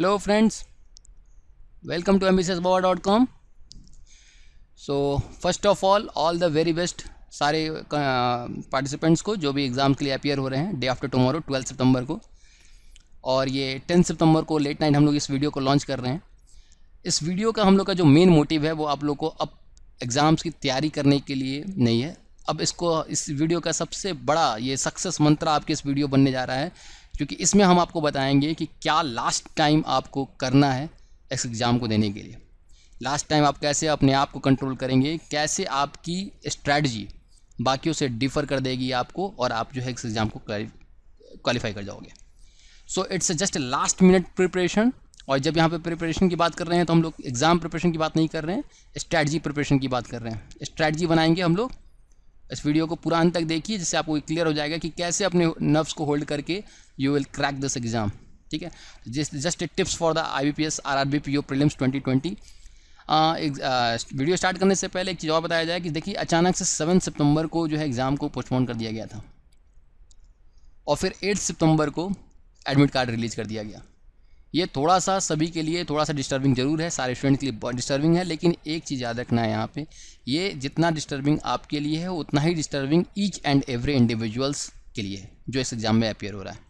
hello friends welcome to Ambis welcome dot com so first of all all the very best सारे participants uh, को जो भी exam के लिए appear हो रहे हैं डे आफ्टर टुमारो ट्वेल्थ सितंबर को और ये टेंथ सितंबर को लेट नाइट हम लोग इस वीडियो को लॉन्च कर रहे हैं इस वीडियो का हम लोग का जो मेन मोटिव है वो आप लोग को अब एग्ज़ाम्स की तैयारी करने के लिए नहीं है अब इसको इस वीडियो का सबसे बड़ा ये सक्सेस मंत्र आपके इस वीडियो बनने जा रहा है क्योंकि इसमें हम आपको बताएंगे कि क्या लास्ट टाइम आपको करना है इस एग्ज़ाम को देने के लिए लास्ट टाइम आप कैसे अपने आप को कंट्रोल करेंगे कैसे आपकी स्ट्रैटी बाकियों से डिफ़र कर देगी आपको और आप जो है इस एग्ज़ाम को क्वालिफाई कर जाओगे so it's just last minute preparation और जब यहाँ पे प्रिपरेशन की बात कर रहे हैं तो हम लोग एग्ज़ाम प्रिपरेशन की बात नहीं कर रहे हैं स्ट्रैटी प्रिपरेशन की बात कर रहे हैं स्ट्रैटी बनाएंगे हम लोग इस वीडियो को पूरा अंत तक देखिए जिससे आपको क्लियर हो जाएगा कि कैसे अपने नर्व्स को होल्ड करके you will crack this exam ठीक है just just tips for the I B P S R R B P O prelims twenty twenty video start करने से पहले एक चीज़ और बताया जाए कि देखिए अचानक से सेवन सितंबर को जो है एग्ज़ाम को पोस्टपोन कर दिया गया था और फिर एट सितंबर को एडमिट कार्ड रिलीज़ कर दिया गया ये थोड़ा सा सभी के लिए थोड़ा सा डिस्टर्बिंग जरूर है सारे स्टूडेंट के लिए बहुत डिस्टर्बिंग है लेकिन एक चीज़ याद रखना है यहाँ पर ये जितना डिस्टर्बिंग आपके लिए है उतना ही disturbing each and every individuals के लिए जो इस एग्ज़ाम में अपेयर हो रहा है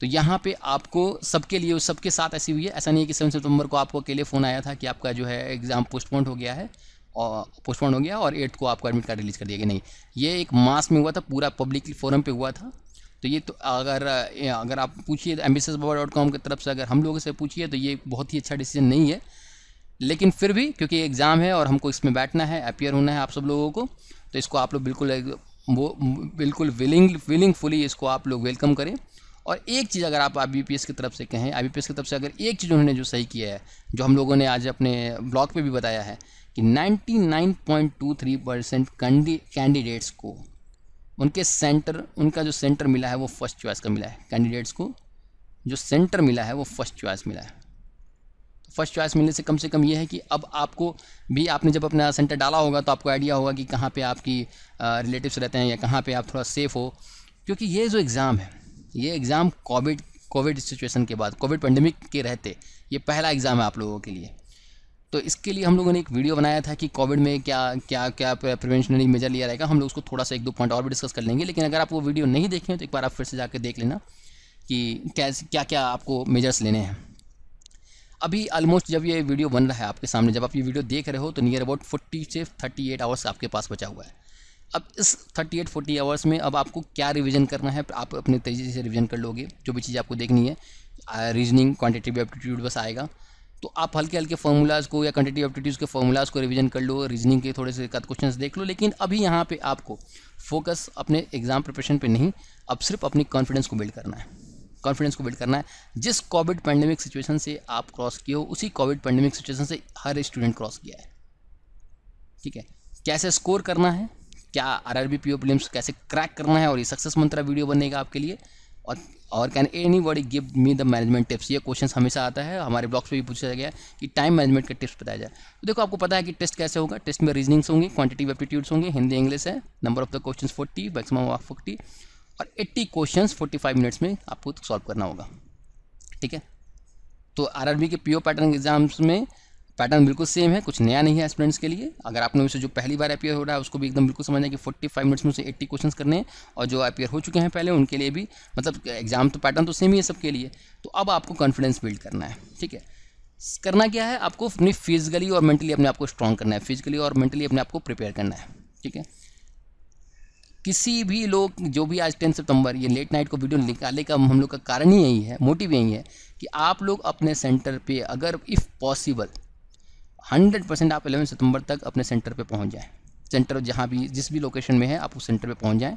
तो यहाँ पे आपको सबके लिए सबके साथ ऐसी हुई है ऐसा नहीं है कि सेवन सितंबर को आपको अकेले फ़ोन आया था कि आपका जो है एग्ज़ाम पोस्टपोन हो गया है और पोस्टपोन हो गया और एट्थ को आपको एडमिट कार्ड रिलीज़ कर दिया गया नहीं ये एक मास में हुआ था पूरा पब्लिक फोरम पे हुआ था तो ये तो अगर अगर आप पूछिए तो एम्बिस की तरफ से अगर हम लोगों से पूछिए तो ये बहुत ही अच्छा डिसीजन नहीं है लेकिन फिर भी क्योंकि एग्ज़ाम है और हमको इसमें बैठना है अपियर होना है आप सब लोगों को तो इसको आप लोग बिल्कुल वो बिल्कुल विलिंग विलिंगफुली इसको आप लोग वेलकम करें और एक चीज़ अगर आप आई की तरफ से कहें आई की तरफ से अगर एक चीज़ उन्होंने जो सही किया है जो हम लोगों ने आज अपने ब्लॉग पर भी बताया है कि नाइन्टी परसेंट कैंडिडेट्स को उनके सेंटर उनका जो सेंटर मिला है वो फर्स्ट चॉइस का मिला है कैंडिडेट्स को जो सेंटर मिला है वो फर्स्ट चॉइस मिला है फर्स्ट चॉइस मिलने से कम से कम ये है कि अब आपको भी आपने जब अपना सेंटर डाला होगा तो आपको आइडिया होगा कि कहाँ पे आपकी रिलेटिव्स रहते हैं या कहाँ पे आप थोड़ा सेफ़ हो क्योंकि ये जो एग्ज़ाम है ये एग्ज़ाम कोविड कोविड सिचुएशन के बाद कोविड पेंडेमिक के रहते ये पहला एग्ज़ाम है आप लोगों के लिए तो इसके लिए हम लोगों ने एक वीडियो बनाया था कि कोविड में क्या क्या क्या प्रिवेंशनरी मेजर लिया रहेगा हम लोग उसको थोड़ा सा एक दो पॉइंट और भी डिस्कस कर लेंगे लेकिन अगर आप वो वीडियो नहीं देखें तो एक बार आप फिर से जाकर देख लेना कि कैसे क्या क्या आपको मेजर्स लेने हैं अभी ऑलमोस्ट जब ये वीडियो बन रहा है आपके सामने जब आप ये वीडियो देख रहे हो तो नियर अबाउट फोर्टी से थर्टी एट आवर्स आपके पास बचा हुआ है अब इस थर्टी एट फोर्टी आवर्स में अब आपको क्या रिवीजन करना है आप अपने तरीके से रिवीजन कर लोगे जो भी चीज़ आपको देखनी है रीजनिंग क्वान्टिटिव एप्टीट्यूड बस आएगा तो आप हल्के हल्के फार्मूलाज को या क्वान्टिटिव एप्टीट्यूज़ के फार्मूलाज को रिविजन कर लो रीजनिंग के थोड़े से क्वेश्चन देख लो लेकिन अभी यहाँ पर आपको फोकस अपने एग्ज़ाम प्रिपरेशन पर नहीं अब सिर्फ अपनी कॉन्फिडेंस को बिल्ड करना है कॉन्फिडेंस को बिल्ड करना है जिस कोविड पैंडेमिक सिचुएशन से आप क्रॉस किए हो उसी कोविड पैंडमिक सिचुएशन से हर स्टूडेंट क्रॉस किया है ठीक है कैसे स्कोर करना है क्या R R B P O prelims कैसे क्रैक करना है और ये सक्सेस मंत्रा वीडियो बनेगा आपके लिए और और can anybody give me the management tips ये क्वेश्चन हमेशा आता है हमारे ब्लॉग्स पे भी पूछा गया कि टाइम मैनेजमेंट के टिप्स बताया जाए तो देखो आपको पता है कि टेस्ट कैसे होगा टेस्ट में रीजनिंग्स होंगे क्वांटिटी एप्टीट्यूड्स होंगे हिंदी इंग्लिश है number of the question forty maximum of forty और 80 क्वेश्चंस 45 मिनट्स में आपको सॉल्व करना होगा ठीक है तो आरआरबी के पीओ पैटर्न एग्जाम्स में पैटर्न बिल्कुल सेम है कुछ नया नहीं है स्टूडेंट्स के लिए अगर आपने उसे जो पहली बार अपियर हो रहा है उसको भी एकदम बिल्कुल समझना है कि 45 मिनट्स में उसे 80 क्वेश्चंस करने हैं और जो अपियर हो चुके हैं पहले उनके लिए भी मतलब एग्जाम तो पैटर्न तो सेम ही है सबके लिए तो अब आपको कॉन्फिडेंस बिल्ड करना है ठीक है करना क्या है आपको अपनी फिजिकली और मेंटली अपने आपको स्ट्रॉन्ग करना है फिजिकली और मेंटली अपने आप को प्रिपेयर करना है ठीक है किसी भी लोग जो भी आज टेंथ सितंबर ये लेट नाइट को वीडियो निकालने का हम लोग का कारण ही यही है मोटिव यही है कि आप लोग अपने सेंटर पे अगर इफ़ पॉसिबल हंड्रेड परसेंट आप एलेवन सितंबर तक अपने सेंटर पे पहुंच जाएं सेंटर जहाँ भी जिस भी लोकेशन में है आप उस सेंटर पे पहुंच जाएं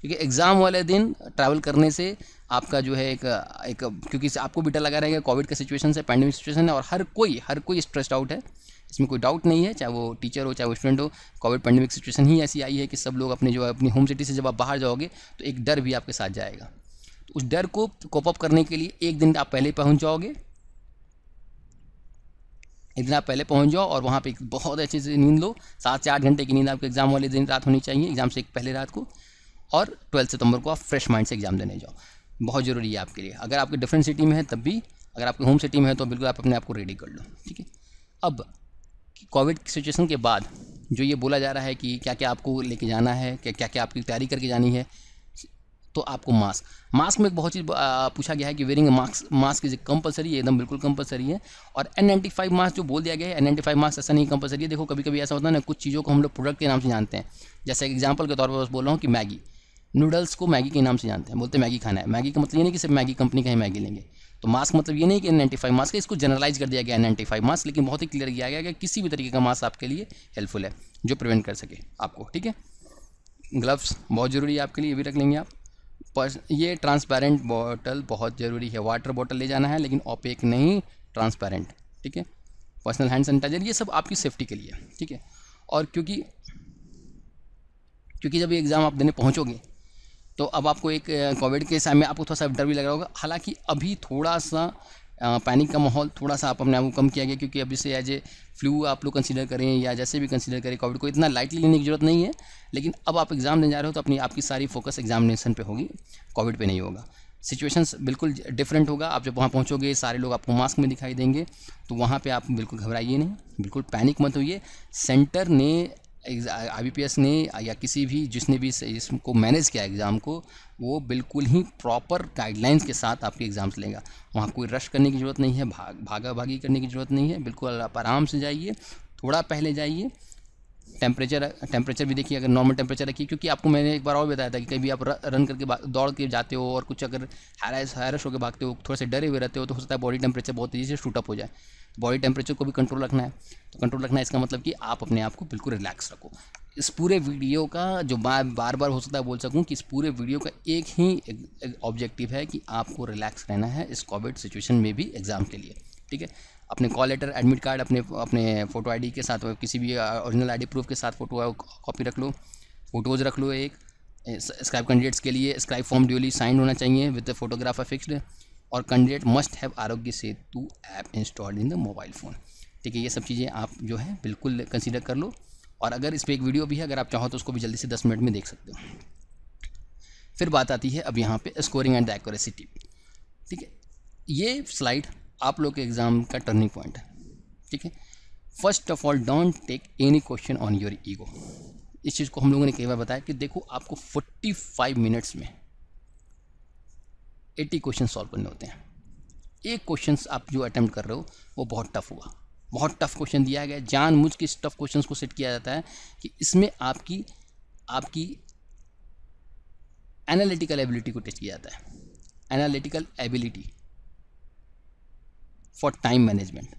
क्योंकि एग्ज़ाम वाले दिन ट्रैवल करने से आपका जो है एक एक क्योंकि आपको बेटा लगा रहेगा कोविड का सिचुएशन है पैंडमिक सिचुएशन है और हर कोई हर कोई स्ट्रेस्ड आउट है इसमें कोई डाउट नहीं है चाहे वो टीचर हो चाहे वो स्टूडेंट हो कोविड पेंडेमिक सिचुएशन ही ऐसी आई है कि सब लोग अपने जो है अपनी होम सिटी से जब आप बाहर जाओगे तो एक डर भी आपके साथ जाएगा तो उस डर को कोप अप करने के लिए एक दिन आप पहले पहुँच जाओगे एक दिन आप पहले पहुँच जाओ और वहाँ पर बहुत अच्छे से नींद लो सात से आठ घंटे की नींद आपके एग्ज़ाम वाले दिन रात होनी चाहिए एग्ज़ाम से एक पहले रात को और ट्वेल्थ सितंबर को आप फ्रेश माइंड से एग्ज़ाम देने जाओ बहुत ज़रूरी है आपके लिए अगर आपके डिफरेंट सिटी में है तब भी अगर आपके होम सिटी में है तो बिल्कुल आप अपने आप को रेडी कर लो ठीक है अब कोविड सिचुएशन के बाद जो ये बोला जा रहा है कि क्या क्या आपको लेके जाना है क्या क्या क्या आपकी तैयारी करके जानी है तो आपको मास्क मास्क में एक बहुत चीज़ पूछा गया है कि wearing mask mask is compulsory है एकदम बिल्कुल कंपलसरी है और एन नाइन्टी फाइव मास्क जो बोल दिया गया है एन नाइन्टी फाइव मास्क ऐसा नहीं कंपलसरी है देखो कभी कभी ऐसा होता है ना कुछ चीज़ों को हम लोग प्रोडक्ट के नाम से जानते हैं जैसे एग्जाम्पल के तौर पर बस बोल रहा हूँ कि मैगी नूडल्स को मैगी के नाम से जानते हैं बोलते हैं मैगी खाना है मैगी का मतलब ये नहीं कि सिर्फ मैगी कंपनी का ही मैगी लेंगे तो मास्क मतलब ये नहीं कि एन नाइन्टी फाइव मास्क है इसको जनरलाइज कर दिया गया एन नाइन्टी फाइव मास्क लेकिन बहुत ही क्लियर किया गया कि किसी भी तरीके का मास्क आपके लिए हेल्पफुल है जो प्रिवेंट कर सके आपको ठीक है ग्लव्स बहुत ज़रूरी है आपके लिए ये भी रख लेंगे आप पर्स ये ट्रांसपेरेंट बॉटल बहुत ज़रूरी है वाटर बॉटल ले जाना है लेकिन ओपेक नहीं ट्रांसपेरेंट ठीक है पर्सनल हैंड सैनिटाइजर ये सब आपकी सेफ्टी के लिए ठीक है और क्योंकि क्योंकि जब ये एग्ज़ाम आप देने पहुँचोगे तो अब आपको एक कोविड के समय आपको थोड़ा सा डर भी लग रहा होगा हालांकि अभी थोड़ा सा पैनिक का माहौल थोड़ा सा आप अपने आप को कम किया गया क्योंकि अभी से एज ए फ्लू आप लोग कंसिडर करें या जैसे भी कंसीडर करें कोविड को इतना लाइटली लेने की जरूरत नहीं है लेकिन अब आप एग्ज़ाम देने जा रहे हो तो अपनी आपकी सारी फोकस एग्जामिनेशन पे होगी कोविड पे नहीं होगा सिचुएशंस बिल्कुल डिफरेंट होगा आप जब वहाँ पहुँचोगे सारे लोग आपको मास्क में दिखाई देंगे तो वहाँ पर आप बिल्कुल घबराइए नहीं बिल्कुल पैनिक मत होइए सेंटर ने आईबीपीएस ने या किसी भी जिसने भी इसको मैनेज किया एग्ज़ाम को वो बिल्कुल ही प्रॉपर गाइडलाइंस के साथ आपके एग्ज़ाम्स लेगा वहाँ कोई रश करने की ज़रूरत नहीं है भाग भागा भागी करने की ज़रूरत नहीं है बिल्कुल आप आराम से जाइए थोड़ा पहले जाइए टेम्परेचर टेम्परेचर भी देखिए अगर नॉर्मल टेम्परेचर रखिए क्योंकि आपको मैंने एक बार और बताया था कि कभी आप रन करके दौड़ के जाते हो और कुछ अगर हैरस हैरस होकर भागते हो थोड़े से डरे हुए रहते हो तो हो सकता है बॉडी टेम्परेचर बहुत तेज़ी से शूटअप हो जाए बॉडी टेम्परेचर को भी कंट्रोल रखना है तो कंट्रोल रखना है इसका मतलब कि आप अपने आप को बिल्कुल रिलैक्स रखो इस पूरे वीडियो का जो मैं बार बार हो सकता है बोल सकूँ कि इस पूरे वीडियो का एक ही ऑब्जेक्टिव है कि आपको रिलैक्स रहना है इस कोविड सिचुएशन में भी एग्ज़ाम के लिए ठीक है अपने कॉल लेटर एडमिट कार्ड अपने अपने फ़ोटो आईडी के साथ किसी भी ओरिजिनल आईडी प्रूफ के साथ फ़ोटो कॉपी रख लो फ़ोटोज़ रख लो एक स्क्राइब कैंडिडेट्स के लिए स्क्राइब फॉर्म ड्यूली साइन होना चाहिए विद द फोटोग्राफर फिक्सड और candidate must have Aarogya Setu app installed in the mobile phone ठीक है ये सब चीज़ें आप जो है बिल्कुल कंसिडर कर लो और अगर इस पर एक वीडियो भी है अगर आप चाहो तो उसको भी जल्दी से दस मिनट में देख सकते हो फिर बात आती है अब यहाँ पे स्कोरिंग एंड एक्यूरेसी टिप ठीक है ये स्लाइड आप लोग के एग्ज़ाम का टर्निंग पॉइंट है ठीक है first of all don't take any question on your ego इस चीज़ को हम लोगों ने कई बार बताया कि देखो आपको 45 मिनट्स में 80 क्वेश्चन सॉल्व करने होते हैं एक क्वेश्चन आप जो अटैम्प्ट कर रहे हो वो बहुत टफ हुआ बहुत टफ क्वेश्चन दिया गया जान मुझ के इस टफ क्वेश्चन को सेट किया जाता है कि इसमें आपकी आपकी एनालिटिकल एबिलिटी को टेस्ट किया जाता है analytical ability for time management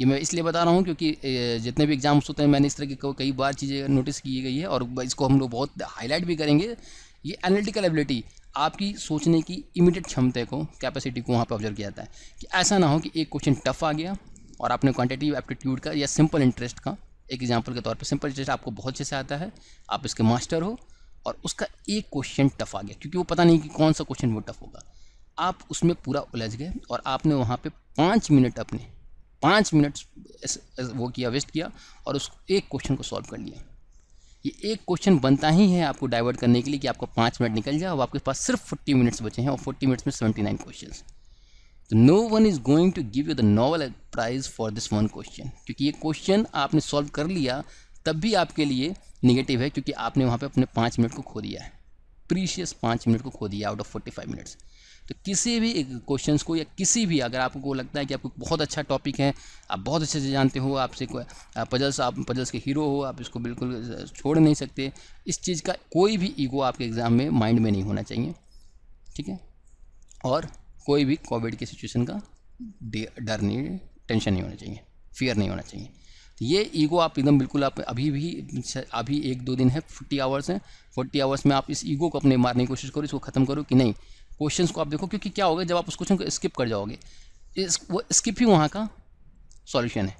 ये मैं इसलिए बता रहा हूँ क्योंकि जितने भी एग्जाम्स होते हैं मैंने इस तरह की कई बार चीज़ें नोटिस की गई है और इसको हम लोग बहुत हाईलाइट भी करेंगे ये एनालिटिकल एबिलिटी आपकी सोचने की इमीडिएट क्षमता को कैपेसिटी को वहाँ पर ऑब्जर्व किया जाता है कि ऐसा ना हो कि एक क्वेश्चन टफ आ गया और आपने क्वांटिटिव एप्टीट्यूड का या सिंपल इंटरेस्ट का एक एग्जाम्पल के तौर पर सिंपल इंटरेस्ट आपको बहुत अच्छे से आता है आप इसके मास्टर हो और उसका एक क्वेश्चन टफ आ गया क्योंकि वो पता नहीं कि कौन सा क्वेश्चन वो टफ होगा आप उसमें पूरा उलझ गए और आपने वहाँ पे पाँच मिनट अपने पाँच मिनट वो किया वेस्ट किया और उस एक क्वेश्चन को सॉल्व कर लिया ये एक क्वेश्चन बनता ही है आपको डाइवर्ट करने के लिए कि आपको पाँच मिनट निकल जाए और आपके पास सिर्फ फोर्टी मिनट्स बचे हैं और फोर्टी मिनट्स में सेवेंटी नाइन क्वेश्चन तो no one is going to give you the novel prize for this one question क्योंकि ये क्वेश्चन आपने सॉल्व कर लिया तब भी आपके लिए निगेटिव है क्योंकि आपने वहाँ पर अपने पाँच मिनट को खो दिया है प्रीशियस पाँच मिनट को खो दिया out of forty five minutes तो किसी भी क्वेश्चन को या किसी भी अगर आपको लगता है कि आपको बहुत अच्छा टॉपिक है आप बहुत अच्छे से जानते हो आपसे पजल्स आप पजल्स के हीरो हो आप इसको बिल्कुल छोड़ नहीं सकते इस चीज़ का कोई भी ईगो आपके एग्ज़ाम में माइंड में नहीं होना चाहिए ठीक है और कोई भी कोविड की सिचुएशन का डर नहीं टेंशन नहीं होना चाहिए फियर नहीं होना चाहिए तो ये ईगो आप एकदम बिल्कुल आप अभी भी अभी एक दो दिन है फोर्टी आवर्स हैं फोर्टी आवर्स में आप इस ईगो को अपने मारने की कोशिश करो इसको ख़त्म करो कि नहीं क्वेश्चन को आप देखो क्योंकि क्या होगा जब आप उस क्वेश्चन को स्किप कर जाओगे इस वो स्किप ही वहाँ का सॉल्यूशन है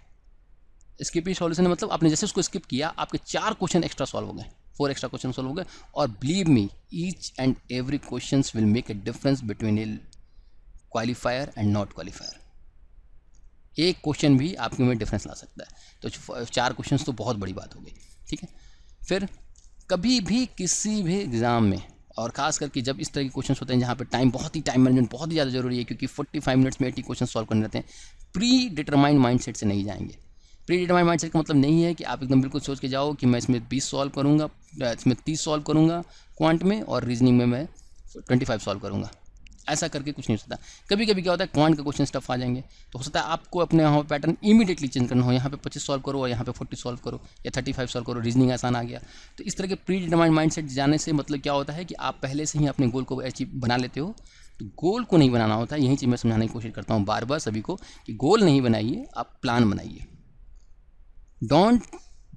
स्किप ही सॉल्यूशन है मतलब आपने जैसे उसको स्किप किया आपके चार क्वेश्चन एक्स्ट्रा सॉल्व हो गए फोर एक्स्ट्रा क्वेश्चन सॉल्व हो गए और believe me each and every question will make a difference between a qualifier and not qualifier एक क्वेश्चन भी आपके में डिफरेंस ला सकता है तो चार क्वेश्चन तो बहुत बड़ी बात हो गई ठीक है फिर कभी भी किसी भी एग्ज़ाम में और खास करके जब इस तरह के क्वेश्चन होते हैं जहाँ पर टाइम बहुत ही टाइम मैनेजमेंट बहुत ही ज़्यादा जरूरी है क्योंकि फोर्टी फाइव मिनट्स में एटी क्वेश्चन सॉल्व करने रहते हैं प्री डिटरमाइंड माइंडसेट से नहीं जाएंगे प्री डिटरमाइंड माइंडसेट का मतलब नहीं है कि आप एकदम बिल्कुल सोच के जाओ कि मैं इसमें बीस सॉल्व करूँगा इसमें तीस सॉल्व करूँगा क्वांट में और रीजनिंग में मैं ट्वेंटी फाइव सॉल्व करूँगा ऐसा करके कुछ नहीं हो सकता कभी कभी क्या होता है क्वांट का क्वेश्चन स्टफ आ जाएंगे तो हो सकता है आपको अपने यहाँ पर पैटर्न इमीडिएटली चेंज करना हो यहाँ पे पच्चीस सॉल्व करो और यहाँ पे फोर्टी सॉल्व करो या थर्टी फाइव सॉल्व करो रीजनिंग आसान आ गया तो इस तरह के प्री डिटरमाइंड माइंड सेट जाने से मतलब क्या होता है कि आप पहले से ही अपने गोल को अचीव बना लेते हो तो गोल को नहीं बनाना होता यही चीज़ मैं समझाने की कोशिश करता हूँ बार बार सभी को कि गोल नहीं बनाइए आप प्लान बनाइए don't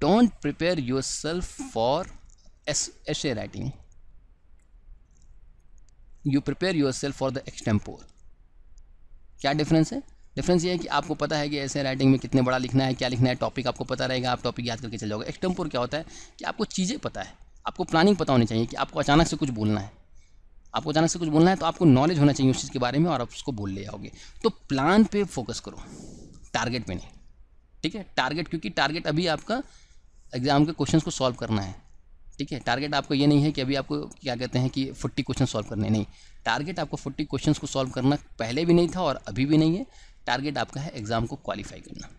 don't prepare yourself for essay writing you prepare yourself for the extempore क्या डिफरेंस है डिफरेंस ये है कि आपको पता है कि ऐसे राइटिंग में कितने बड़ा लिखना है क्या लिखना है टॉपिक आपको पता रहेगा आप टॉपिक याद करके चले जाओगे एक्सटेम्पोर क्या होता है कि आपको चीज़ें पता है आपको प्लानिंग पता होनी चाहिए कि आपको अचानक से कुछ बोलना है आपको अचानक से कुछ बोलना है तो आपको नॉलेज होना चाहिए उस चीज़ के बारे में और आप उसको बोल ले जाओगे तो प्लान पे फोकस करो टारगेट पे नहीं ठीक है टारगेट क्योंकि टारगेट अभी आपका एग्जाम के क्वेश्चन को सॉल्व करना है ठीक है टारगेट आपको ये नहीं है कि अभी आपको क्या कहते हैं कि फोर्टी क्वेश्चन सॉल्व करने नहीं टारगेट आपको फोर्टी क्वेश्चन को सॉल्व करना पहले भी नहीं था और अभी भी नहीं है टारगेट आपका है एग्ज़ाम को क्वालिफाई करना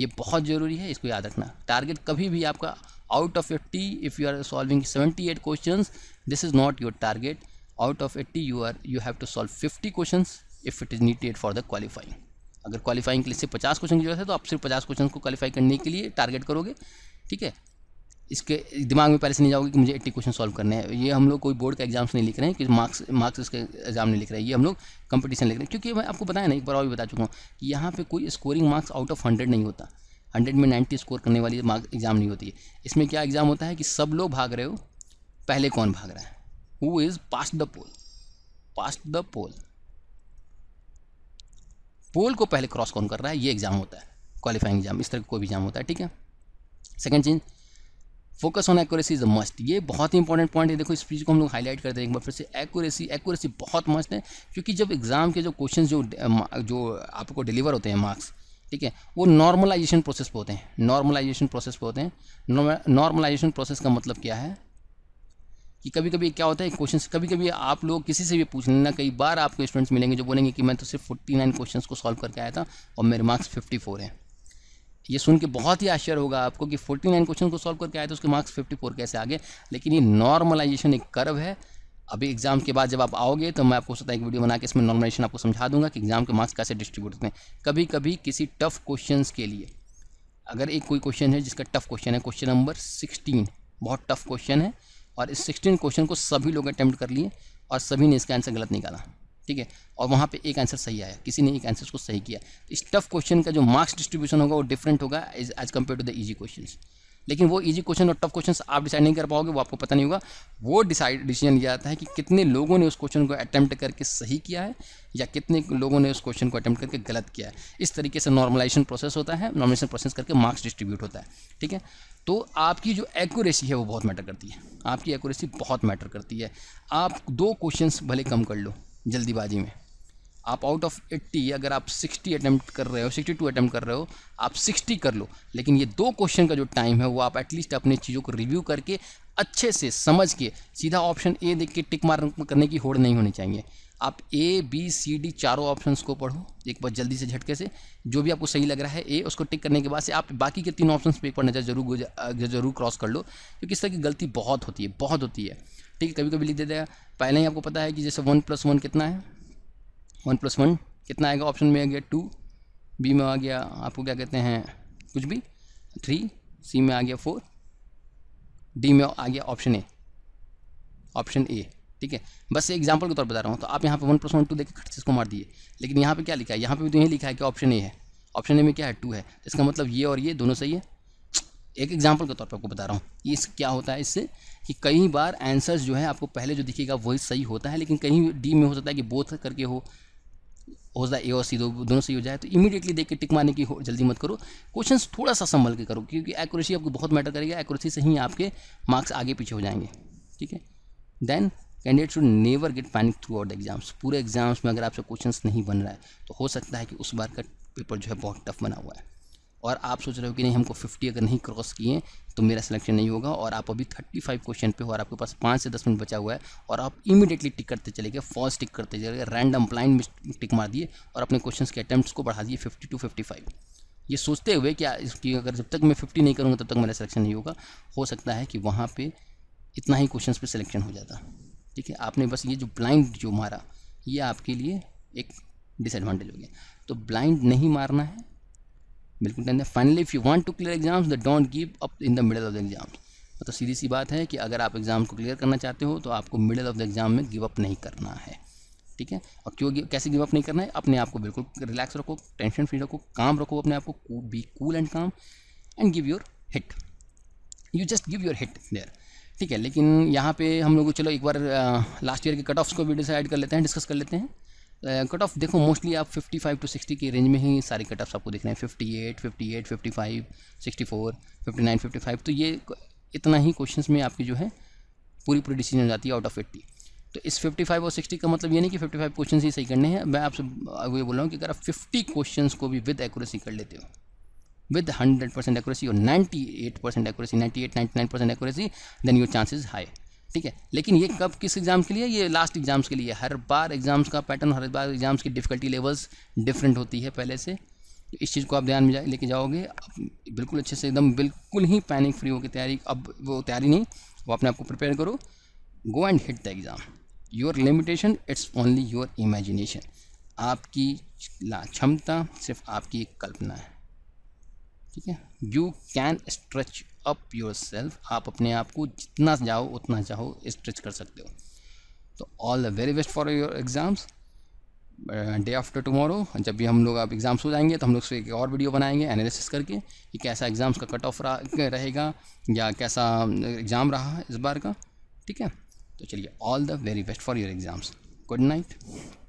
ये बहुत ज़रूरी है इसको याद रखना टारगेट कभी भी आपका out of eighty if you are solving seventy eight question this is not your target out of eighty you are you have to solve fifty question if it is needed for the qualifying अगर qualifying के लिए सिर्फ पचास question की जरूरत है तो आप सिर्फ पचास क्वेश्चन को क्वालिफाई करने के लिए टारगेट करोगे ठीक है इसके दिमाग में पहले से नहीं जाओगे कि मुझे एट्टी क्वेश्चन सॉल्व करने हैं ये हम लोग कोई बोर्ड का एग्जाम्स नहीं लिख रहे हैं कि मार्क्स मार्क्स उसके एग्जाम नहीं लिख रहे हैं ये हम लोग कंपटीशन लिख रहे हैं क्योंकि मैं आपको बताया ना एक बार और भी बता चुका हूँ कि यहाँ पे कोई scoring marks out of hundred नहीं होता हंड्रेड में नाइन्टी स्कोर करने वाली मार्क्स एग्जाम नहीं होती है इसमें क्या एग्जाम होता है कि सब लोग भाग रहे हो पहले कौन भाग रहा है who is past the pole past the pole pole को पहले क्रॉस कौन कर रहा है ये एग्ज़ाम होता है क्वालिफाइंग एग्जाम इस तरह का कोई भी एग्जाम होता है ठीक है सेकेंड चीज़ focus on accuracy is a must ये बहुत ही इंपॉर्टेंट पॉइंट है देखो इस चीज़ को हम लोग हाईलाइट करते हैं एक बार फिर से एक्यूरेसी एक्यूरेसी बहुत मस्ट है क्योंकि जब एग्ज़ाम के जो क्वेश्चन जो जो आपको डिलीवर होते हैं मार्क्स ठीक है वो नॉर्मलाइजेशन प्रोसेस पे होते हैं नॉर्मलाइजेशन प्रोसेस पे होते हैं नॉर्मलाइजेशन प्रोसेस का मतलब क्या है कि कभी कभी क्या होता है क्वेश्चन कभी कभी आप लोग किसी से भी पूछ लेना कई बार आपको स्टूडेंट्स मिलेंगे जो बोलेंगे कि मैं तो सिर्फ फोर्टी नाइन क्वेश्चन को सॉल्व करके आया था और मेरे मार्क्स फिफ्टी फोर हैं ये सुन के बहुत ही आश्चर्य होगा आपको कि 49 क्वेश्चन को सॉल्व करके आए तो उसके मार्क्स 54 कैसे आ गए लेकिन ये नॉर्मलाइजेशन एक कर्व है अभी एग्जाम के बाद जब आप आओगे तो मैं आपको सतह एक वीडियो बना के इसमें नॉर्मलाइजेशन आपको समझा दूंगा कि एग्जाम के मार्क्स कैसे डिस्ट्रीब्यूट होते हैं कभी कभी किसी टफ क्वेश्चन के लिए अगर एक कोई क्वेश्चन है जिसका टफ क्वेश्चन है क्वेश्चन नंबर सिक्सटीन बहुत टफ क्वेश्चन है और इस सिक्सटीन क्वेश्चन को सभी लोग अटैम्प्ट कर लिए और सभी ने इसका आंसर गलत निकाला ठीक है और वहाँ पे एक आंसर सही आया किसी ने एक आंसर को सही किया तो इस टफ क्वेश्चन का जो मार्क्स डिस्ट्रीब्यूशन होगा वो डिफरेंट होगा as as compare to the easy question लेकिन वो इजी क्वेश्चन और टफ क्वेश्चन आप डिसाइड नहीं कर पाओगे वो आपको पता नहीं होगा वो डिसाइड डिसीजन लिया जाता है कि कितने लोगों ने उस क्वेश्चन को अटैम्प्ट करके सही किया है या कितने लोगों ने उस क्वेश्चन को अटैम्प्ट करके गलत किया है इस तरीके से नॉर्मलाइजेशन प्रोसेस होता है नॉर्मलाइजेशन प्रोसेस करके मार्क्स डिस्ट्रीब्यूट होता है ठीक है तो आपकी जो एक्यूरेसी है वो बहुत मैटर करती है आपकी एक्यूरेसी बहुत मैटर करती है आप दो क्वेश्चन भले कम कर लो जल्दीबाजी में आप आउट ऑफ 80 अगर आप 60 अटैम्प्ट कर रहे हो 62 अटैम्प्ट कर रहे हो आप 60 कर लो लेकिन ये दो क्वेश्चन का जो टाइम है वो आप एटलीस्ट अपनी चीज़ों को रिव्यू करके अच्छे से समझ के सीधा ऑप्शन ए देख के टिक मार करने की होड़ नहीं होनी चाहिए आप ए बी सी डी चारों ऑप्शंस को पढ़ो एक बार जल्दी से झटके से जो भी आपको सही लग रहा है ए उसको टिक करने के बाद से आप बाकी के तीन ऑप्शंस पे एक बार नज़र जरूर जरूर क्रॉस कर लो क्योंकि इस तरह की गलती बहुत होती है बहुत होती है ठीक है कभी कभी लिख देते हैं पहले ही आपको पता है कि जैसे वन प्लस वन कितना है वन प्लस वन कितना आएगा ऑप्शन में आ गया टू बी में आ गया आपको क्या कहते हैं कुछ भी थ्री सी में आ गया फोर डी में आ गया ऑप्शन ए ऑप्शन ए ठीक है बस एग्जाम्पल के तौर पर बता रहा हूँ तो आप यहाँ पर वन प्लस वन टू देखकर इसको मार दिए लेकिन यहाँ पर क्या लिखा है यहाँ पर भी तो यही लिखा है कि ऑप्शन ए है ऑप्शन ए में क्या है टू है इसका मतलब ये और ये दोनों सही है एक एग्जाम्पल के तौर पर आपको बता रहा हूँ ये क्या होता है इससे कि कई बार आंसर्स जो है आपको पहले जो दिखेगा वही सही होता है लेकिन कहीं डी में हो सकता है कि बोथ करके हो हो सकता है ए और सी दो दोनों सही हो जाए तो इमीडिएटली देख के टिक मारने की जल्दी मत करो क्वेश्चन थोड़ा सा संभल के करो क्योंकि एक्यूरेसी आपको बहुत मैटर करेगा एक्यूरेसी से ही आपके मार्क्स आगे पीछे हो जाएंगे ठीक है then candidate should never get panic throughout the exams पूरे एग्जाम्स में अगर आपसे क्वेश्चन नहीं बन रहा है तो हो सकता है कि उस बार का पेपर जो है बहुत टफ बना हुआ है और आप सोच रहे हो कि नहीं हमको फिफ्टी अगर नहीं क्रॉस किए तो मेरा सिलेक्शन नहीं होगा और आप अभी थर्टी फाइव क्वेश्चन पे हो और आपके पास पाँच से दस मिनट बचा हुआ है और आप इमीडिएटली टिक करते चले गए फॉल्स टिक करते चले गए रैंडम ब्लाइंड टिक मार दिए और अपने क्वेश्चन के अटैम्प्ट को बढ़ा दिए फिफ्टी टू फिफ्टी फाइव ये सोचते हुए कि इसकी अगर जब तक मैं फिफ्टी नहीं करूँगा तब तक मेरा सिलेक्शन नहीं होगा हो सकता है कि वहाँ पर इतना ही क्वेश्चन पर सिलेक्शन हो जाता ठीक है आपने बस ये जो ब्लाइंड जो मारा ये आपके लिए एक डिसएडवांटेज हो गया तो ब्लाइंड नहीं मारना है बिल्कुल tenth finally if you want to clear exams the don't give up in the middle of the exam मतलब सीधी सी बात है कि अगर आप एग्ज़ाम को क्लियर करना चाहते हो तो आपको मिडल ऑफ द एग्ज़ाम में गिव अप नहीं करना है ठीक है और क्यों कैसे गिव अप नहीं करना है अपने आप को बिल्कुल रिलैक्स रखो टेंशन फ्री रखो काम रखो अपने आप को be cool and calm and give your hit you just give your hit there ठीक है लेकिन यहाँ पे हम लोग चलो एक बार लास्ट ईयर के कट ऑफ्स को भी डिसाइड कर लेते हैं डिस्कस कर लेते हैं कट uh, ऑफ देखो मोस्टली आप 55 टू 60 की रेंज में ही सारे कट ऑफ्स आपको दिख रहे हैं 58, 58, 55, 64, 59, 55 तो ये इतना ही क्वेश्चंस में आपकी जो है पूरी पूरी डिसीजन हो जाती है आउट ऑफ एट्टी तो इस 55 और 60 का मतलब ये नहीं कि 55 क्वेश्चन ही सही करने हैं मैं आपसे ये बोल रहा हूँ कि अगर आप फिफ्टी क्वेश्चन को भी विद एक्यूरेसी कर लेते हो विद हंड्रेड परसेंट एक्यूरेसी और eight percent accuracy ninety nine percent accuracy then your chances high ठीक है लेकिन ये कब किस एग्ज़ाम के लिए ये लास्ट एग्ज़ाम्स के लिए हर बार एग्ज़ाम्स का पैटर्न हर बार एग्ज़ाम्स की डिफ़िकल्टी लेवल्स डिफरेंट होती है पहले से तो इस चीज़ को आप ध्यान में जा लेके जाओगे बिल्कुल अच्छे से एकदम बिल्कुल ही पैनिक फ्री होकर तैयारी अब वो तैयारी नहीं वो अपने आप को प्रिपेयर करो go and hit the exam your limitation it's only your imagination आपकी क्षमता सिर्फ आपकी एक कल्पना है ठीक है you can stretch up yourself आप अपने आप को जितना चाहो उतना चाहो स्ट्रेच कर सकते हो तो all the very best for your exams day after tomorrow जब भी हम लोग आप एग्ज़ाम्स हो जाएंगे तो हम लोग से एक और वीडियो बनाएंगे एनालिसिस करके कि कैसा एग्ज़ाम्स का कट ऑफ रहेगा या कैसा एग्ज़ाम uh, रहा इस बार का ठीक है तो चलिए all the very best for your exams good night